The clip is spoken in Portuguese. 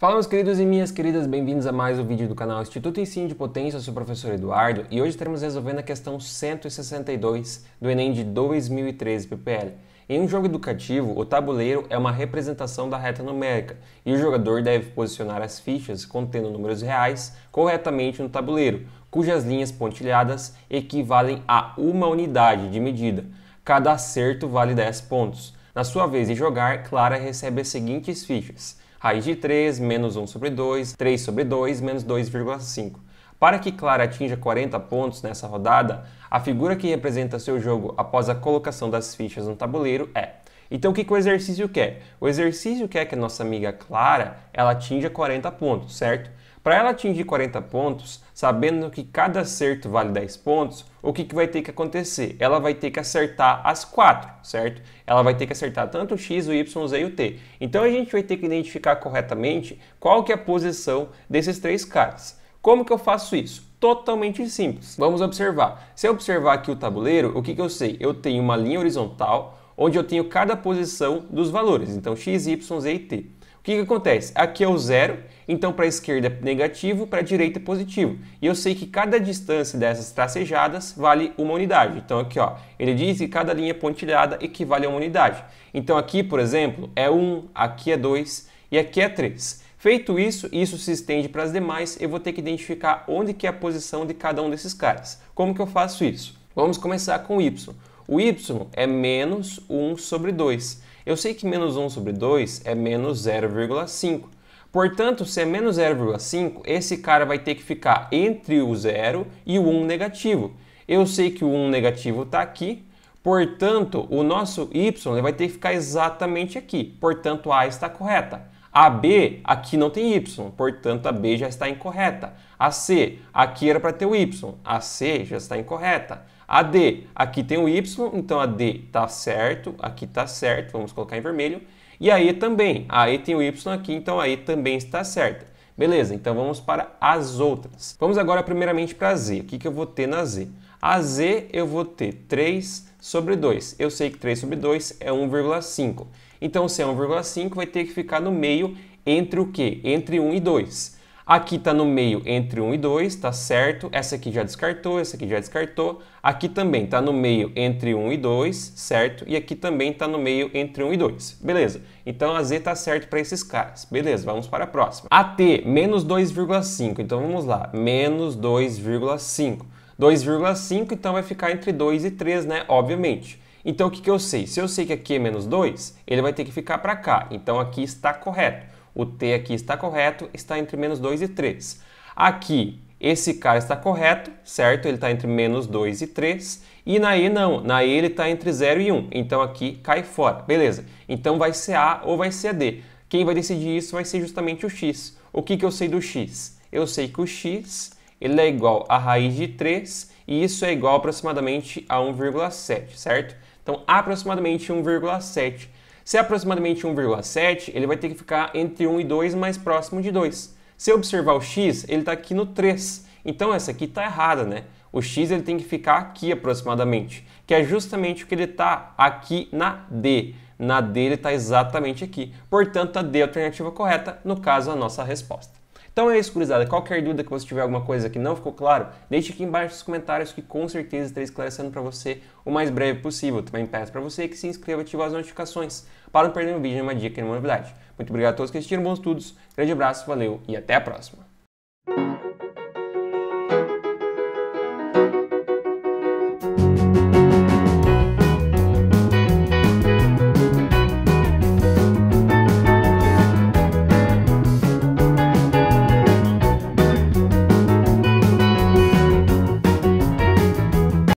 Fala meus queridos e minhas queridas, bem-vindos a mais um vídeo do canal Instituto Ensino de Potência, eu sou o professor Eduardo e hoje estaremos resolvendo a questão 162 do Enem de 2013 PPL. Em um jogo educativo, o tabuleiro é uma representação da reta numérica e o jogador deve posicionar as fichas contendo números reais corretamente no tabuleiro, cujas linhas pontilhadas equivalem a uma unidade de medida. Cada acerto vale 10 pontos. Na sua vez de jogar, Clara recebe as seguintes fichas Raiz de 3, menos 1 sobre 2, 3 sobre 2, menos 2,5. Para que Clara atinja 40 pontos nessa rodada, a figura que representa seu jogo após a colocação das fichas no tabuleiro é. Então o que, que o exercício quer? O exercício quer que a nossa amiga Clara ela atinja 40 pontos, certo? Para ela atingir 40 pontos, sabendo que cada acerto vale 10 pontos, o que, que vai ter que acontecer? Ela vai ter que acertar as 4, certo? Ela vai ter que acertar tanto o x, o y, o z e o t. Então a gente vai ter que identificar corretamente qual que é a posição desses três caras. Como que eu faço isso? Totalmente simples. Vamos observar. Se eu observar aqui o tabuleiro, o que, que eu sei? Eu tenho uma linha horizontal, onde eu tenho cada posição dos valores, então x, y, z e t que, que acontece? Aqui é o zero, então para a esquerda é negativo, para a direita é positivo. E eu sei que cada distância dessas tracejadas vale uma unidade. Então aqui, ó, ele diz que cada linha pontilhada equivale a uma unidade. Então aqui, por exemplo, é 1, aqui é 2 e aqui é 3. Feito isso, isso se estende para as demais, eu vou ter que identificar onde que é a posição de cada um desses caras. Como que eu faço isso? Vamos começar com o y. O y é menos 1 sobre 2. Eu sei que menos 1 sobre 2 é menos 0,5. Portanto, se é menos 0,5, esse cara vai ter que ficar entre o 0 e o 1 negativo. Eu sei que o 1 negativo está aqui, portanto, o nosso y vai ter que ficar exatamente aqui. Portanto, a está correta. A B aqui não tem Y, portanto a B já está incorreta. A C aqui era para ter o Y, a C já está incorreta. A D aqui tem o Y, então a D está certo, aqui está certo, vamos colocar em vermelho. E a E também, a E tem o Y aqui, então a E também está certa. Beleza, então vamos para as outras. Vamos agora primeiramente para a Z, o que, que eu vou ter na Z? A z eu vou ter 3 sobre 2. Eu sei que 3 sobre 2 é 1,5. Então, se é 1,5, vai ter que ficar no meio entre o quê? Entre 1 e 2. Aqui está no meio entre 1 e 2, está certo. Essa aqui já descartou, essa aqui já descartou. Aqui também está no meio entre 1 e 2, certo? E aqui também está no meio entre 1 e 2, beleza? Então a Z está certo para esses caras, beleza? Vamos para a próxima. A T, menos 2,5. Então vamos lá, menos 2,5. 2,5, então vai ficar entre 2 e 3, né? Obviamente. Então o que, que eu sei? Se eu sei que aqui é menos 2, ele vai ter que ficar para cá. Então aqui está correto. O t aqui está correto, está entre menos 2 e 3. Aqui, esse cara está correto, certo? Ele está entre menos 2 e 3. E na E não, na E ele está entre 0 e 1. Então aqui cai fora, beleza. Então vai ser A ou vai ser D. Quem vai decidir isso vai ser justamente o X. O que, que eu sei do X? Eu sei que o X ele é igual à raiz de 3 e isso é igual aproximadamente a 1,7, certo? Então, aproximadamente 1,7. Se é aproximadamente 1,7, ele vai ter que ficar entre 1 e 2, mais próximo de 2. Se eu observar o x, ele está aqui no 3. Então, essa aqui está errada, né? O x ele tem que ficar aqui aproximadamente, que é justamente o que ele está aqui na D. Na D ele está exatamente aqui. Portanto, a D é a alternativa correta, no caso, a nossa resposta. Então é isso, gurizada. Qualquer dúvida que você tiver alguma coisa que não ficou claro, deixe aqui embaixo nos comentários que com certeza estarei esclarecendo para você o mais breve possível. Também peço para você que se inscreva e ative as notificações para não perder um vídeo, nenhuma dica, nenhuma novidade. Muito obrigado a todos que assistiram, bons estudos, grande abraço, valeu e até a próxima!